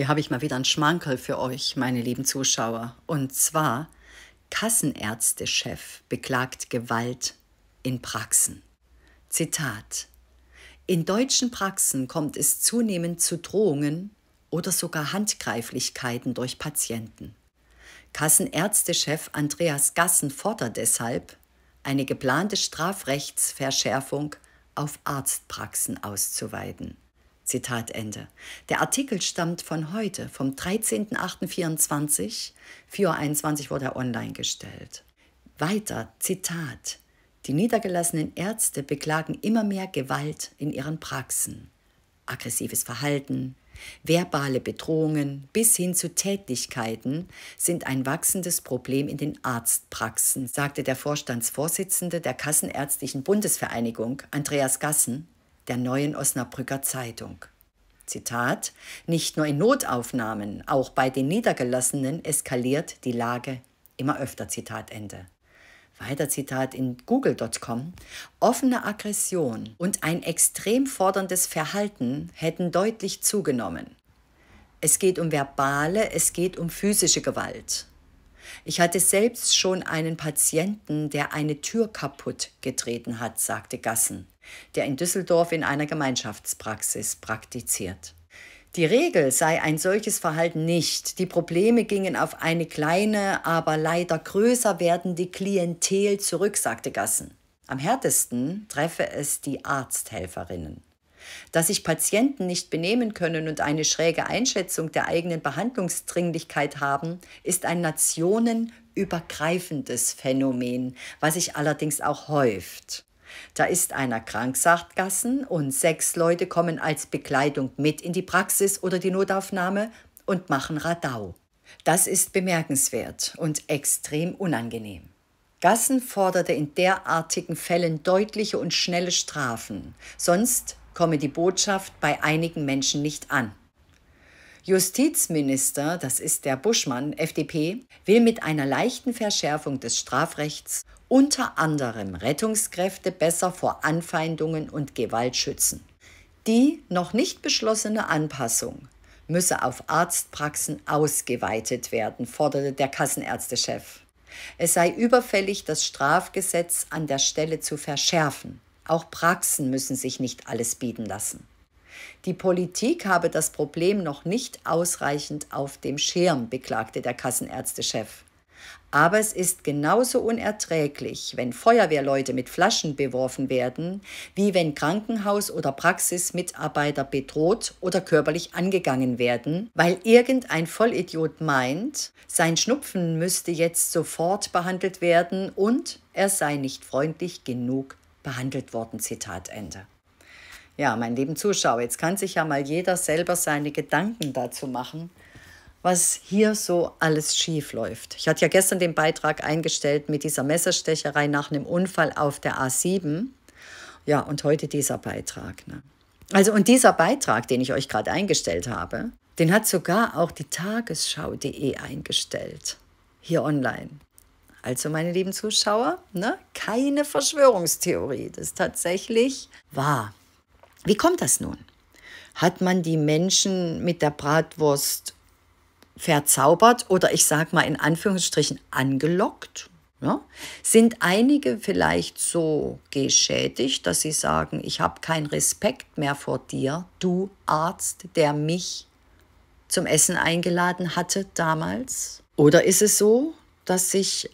Hier habe ich mal wieder einen Schmankerl für euch, meine lieben Zuschauer. Und zwar, Kassenärztechef beklagt Gewalt in Praxen. Zitat. In deutschen Praxen kommt es zunehmend zu Drohungen oder sogar Handgreiflichkeiten durch Patienten. Kassenärztechef Andreas Gassen fordert deshalb eine geplante Strafrechtsverschärfung auf Arztpraxen auszuweiten. Zitat Ende. Der Artikel stammt von heute, vom 13.08.24. 4.21 Uhr wurde er online gestellt. Weiter, Zitat. Die niedergelassenen Ärzte beklagen immer mehr Gewalt in ihren Praxen. Aggressives Verhalten, verbale Bedrohungen bis hin zu Tätigkeiten sind ein wachsendes Problem in den Arztpraxen, sagte der Vorstandsvorsitzende der Kassenärztlichen Bundesvereinigung Andreas Gassen der neuen Osnabrücker Zeitung. Zitat, nicht nur in Notaufnahmen, auch bei den Niedergelassenen eskaliert die Lage immer öfter. Zitat Ende. Weiter Zitat in google.com, offene Aggression und ein extrem forderndes Verhalten hätten deutlich zugenommen. Es geht um verbale, es geht um physische Gewalt. Ich hatte selbst schon einen Patienten, der eine Tür kaputt getreten hat, sagte Gassen der in Düsseldorf in einer Gemeinschaftspraxis praktiziert. Die Regel sei ein solches Verhalten nicht. Die Probleme gingen auf eine kleine, aber leider größer werdende Klientel zurück, sagte Gassen. Am härtesten treffe es die Arzthelferinnen. Dass sich Patienten nicht benehmen können und eine schräge Einschätzung der eigenen Behandlungsdringlichkeit haben, ist ein nationenübergreifendes Phänomen, was sich allerdings auch häuft. Da ist einer krank, sagt Gassen, und sechs Leute kommen als Bekleidung mit in die Praxis oder die Notaufnahme und machen Radau. Das ist bemerkenswert und extrem unangenehm. Gassen forderte in derartigen Fällen deutliche und schnelle Strafen, sonst komme die Botschaft bei einigen Menschen nicht an. Justizminister, das ist der Buschmann, FDP, will mit einer leichten Verschärfung des Strafrechts unter anderem Rettungskräfte besser vor Anfeindungen und Gewalt schützen. Die noch nicht beschlossene Anpassung müsse auf Arztpraxen ausgeweitet werden, forderte der Kassenärztechef. Es sei überfällig, das Strafgesetz an der Stelle zu verschärfen. Auch Praxen müssen sich nicht alles bieten lassen. Die Politik habe das Problem noch nicht ausreichend auf dem Schirm, beklagte der Kassenärztechef. Aber es ist genauso unerträglich, wenn Feuerwehrleute mit Flaschen beworfen werden, wie wenn Krankenhaus- oder Praxismitarbeiter bedroht oder körperlich angegangen werden, weil irgendein Vollidiot meint, sein Schnupfen müsste jetzt sofort behandelt werden und er sei nicht freundlich genug behandelt worden. Zitat Ende. Ja, mein lieben Zuschauer, jetzt kann sich ja mal jeder selber seine Gedanken dazu machen, was hier so alles schief läuft. Ich hatte ja gestern den Beitrag eingestellt mit dieser Messerstecherei nach einem Unfall auf der A7. Ja, und heute dieser Beitrag. Ne? Also, und dieser Beitrag, den ich euch gerade eingestellt habe, den hat sogar auch die Tagesschau.de eingestellt. Hier online. Also, meine lieben Zuschauer, ne, keine Verschwörungstheorie. Das ist tatsächlich wahr. Wie kommt das nun? Hat man die Menschen mit der Bratwurst verzaubert oder ich sage mal in Anführungsstrichen angelockt, ja, sind einige vielleicht so geschädigt, dass sie sagen, ich habe keinen Respekt mehr vor dir, du Arzt, der mich zum Essen eingeladen hatte damals? Oder ist es so, dass sich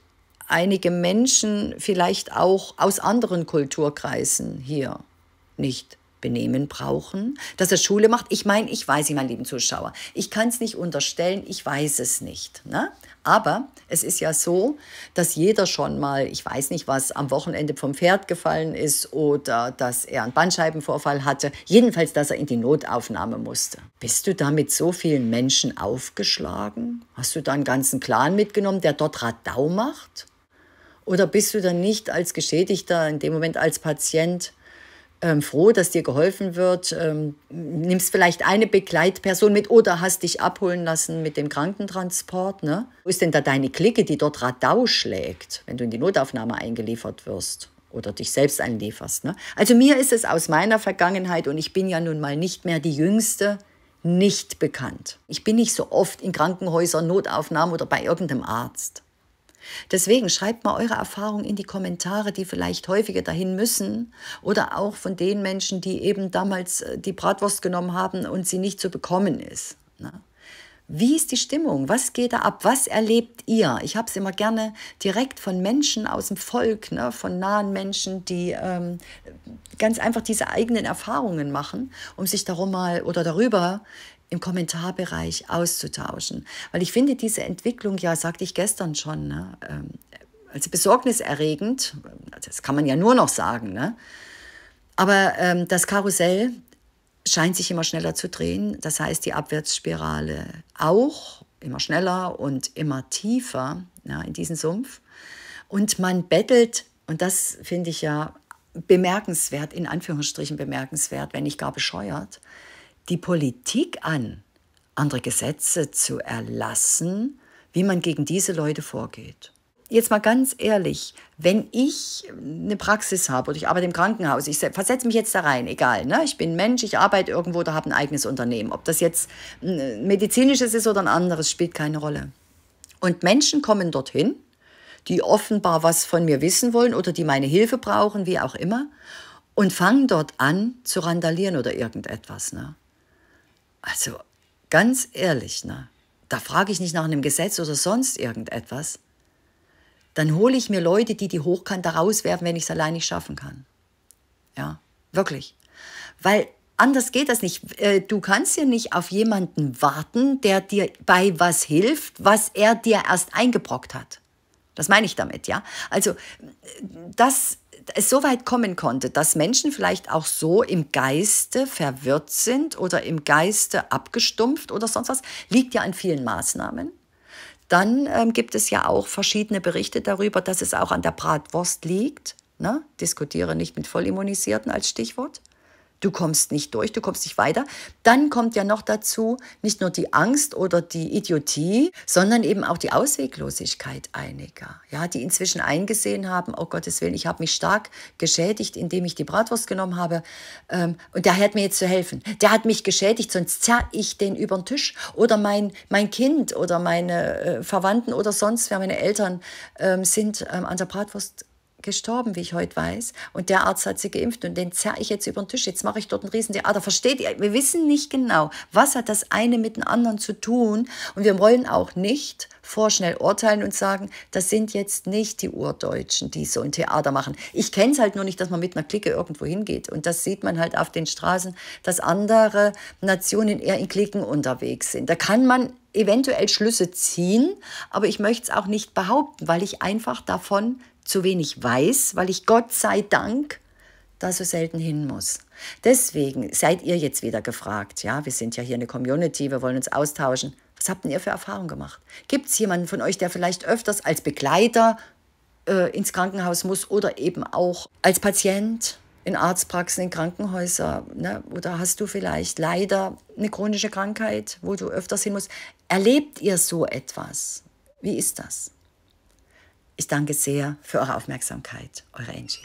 einige Menschen vielleicht auch aus anderen Kulturkreisen hier nicht Benehmen brauchen, dass er Schule macht. Ich meine, ich weiß ich meine lieben Zuschauer. Ich kann es nicht unterstellen, ich weiß es nicht. Ne? Aber es ist ja so, dass jeder schon mal, ich weiß nicht was, am Wochenende vom Pferd gefallen ist oder dass er einen Bandscheibenvorfall hatte. Jedenfalls, dass er in die Notaufnahme musste. Bist du da mit so vielen Menschen aufgeschlagen? Hast du da einen ganzen Clan mitgenommen, der dort Radau macht? Oder bist du dann nicht als Geschädigter, in dem Moment als Patient, ähm, froh, dass dir geholfen wird. Ähm, nimmst vielleicht eine Begleitperson mit oder hast dich abholen lassen mit dem Krankentransport. Ne? Wo ist denn da deine Clique, die dort Radau schlägt, wenn du in die Notaufnahme eingeliefert wirst? oder dich selbst einlieferst. Ne? Also mir ist es aus meiner Vergangenheit, und ich bin ja nun mal nicht mehr die Jüngste, nicht bekannt. Ich bin nicht so oft in Krankenhäusern, Notaufnahmen oder bei irgendeinem Arzt. Deswegen schreibt mal eure Erfahrungen in die Kommentare, die vielleicht häufiger dahin müssen oder auch von den Menschen, die eben damals äh, die Bratwurst genommen haben und sie nicht zu bekommen ist. Ne? Wie ist die Stimmung? Was geht da ab? Was erlebt ihr? Ich habe es immer gerne direkt von Menschen aus dem Volk, ne? von nahen Menschen, die ähm, ganz einfach diese eigenen Erfahrungen machen, um sich darum mal oder darüber im Kommentarbereich auszutauschen. Weil ich finde diese Entwicklung, ja, sagte ich gestern schon, ne, ähm, also besorgniserregend, das kann man ja nur noch sagen, ne? aber ähm, das Karussell scheint sich immer schneller zu drehen, das heißt die Abwärtsspirale auch immer schneller und immer tiefer ja, in diesen Sumpf. Und man bettelt, und das finde ich ja bemerkenswert, in Anführungsstrichen bemerkenswert, wenn nicht gar bescheuert, die Politik an, andere Gesetze zu erlassen, wie man gegen diese Leute vorgeht. Jetzt mal ganz ehrlich, wenn ich eine Praxis habe oder ich arbeite im Krankenhaus, ich versetze mich jetzt da rein, egal, ne? ich bin Mensch, ich arbeite irgendwo, da habe ein eigenes Unternehmen. Ob das jetzt ein hm, medizinisches ist oder ein anderes, spielt keine Rolle. Und Menschen kommen dorthin, die offenbar was von mir wissen wollen oder die meine Hilfe brauchen, wie auch immer, und fangen dort an zu randalieren oder irgendetwas. Ne? Also ganz ehrlich, ne? da frage ich nicht nach einem Gesetz oder sonst irgendetwas. Dann hole ich mir Leute, die die Hochkante rauswerfen, wenn ich es allein nicht schaffen kann. Ja, wirklich. Weil anders geht das nicht. Äh, du kannst ja nicht auf jemanden warten, der dir bei was hilft, was er dir erst eingebrockt hat. Das meine ich damit, ja. Also das es so weit kommen konnte, dass Menschen vielleicht auch so im Geiste verwirrt sind oder im Geiste abgestumpft oder sonst was, liegt ja an vielen Maßnahmen. Dann ähm, gibt es ja auch verschiedene Berichte darüber, dass es auch an der Bratwurst liegt. Ne? Diskutiere nicht mit Vollimmunisierten als Stichwort. Du kommst nicht durch, du kommst nicht weiter. Dann kommt ja noch dazu nicht nur die Angst oder die Idiotie, sondern eben auch die Ausweglosigkeit einiger, ja, die inzwischen eingesehen haben, oh Gottes Willen, ich habe mich stark geschädigt, indem ich die Bratwurst genommen habe ähm, und der hat mir jetzt zu helfen. Der hat mich geschädigt, sonst zerr ich den über den Tisch oder mein, mein Kind oder meine äh, Verwandten oder sonst wer, meine Eltern ähm, sind ähm, an der Bratwurst gestorben, wie ich heute weiß. Und der Arzt hat sie geimpft und den zerre ich jetzt über den Tisch. Jetzt mache ich dort einen Riesentheater. Ah, versteht ihr? Wir wissen nicht genau, was hat das eine mit dem anderen zu tun. Und wir wollen auch nicht vorschnell urteilen und sagen, das sind jetzt nicht die Urdeutschen, die so ein Theater machen. Ich kenne es halt nur nicht, dass man mit einer Clique irgendwo hingeht. Und das sieht man halt auf den Straßen, dass andere Nationen eher in Cliquen unterwegs sind. Da kann man eventuell Schlüsse ziehen, aber ich möchte es auch nicht behaupten, weil ich einfach davon zu wenig weiß, weil ich Gott sei Dank da so selten hin muss. Deswegen seid ihr jetzt wieder gefragt. Ja, wir sind ja hier eine Community, wir wollen uns austauschen. Was habt denn ihr für Erfahrungen gemacht? Gibt es jemanden von euch, der vielleicht öfters als Begleiter äh, ins Krankenhaus muss oder eben auch als Patient in Arztpraxen, in Krankenhäusern? Ne? Oder hast du vielleicht leider eine chronische Krankheit, wo du öfters hin musst? Erlebt ihr so etwas? Wie ist das? Ich danke sehr für eure Aufmerksamkeit, eure Angie.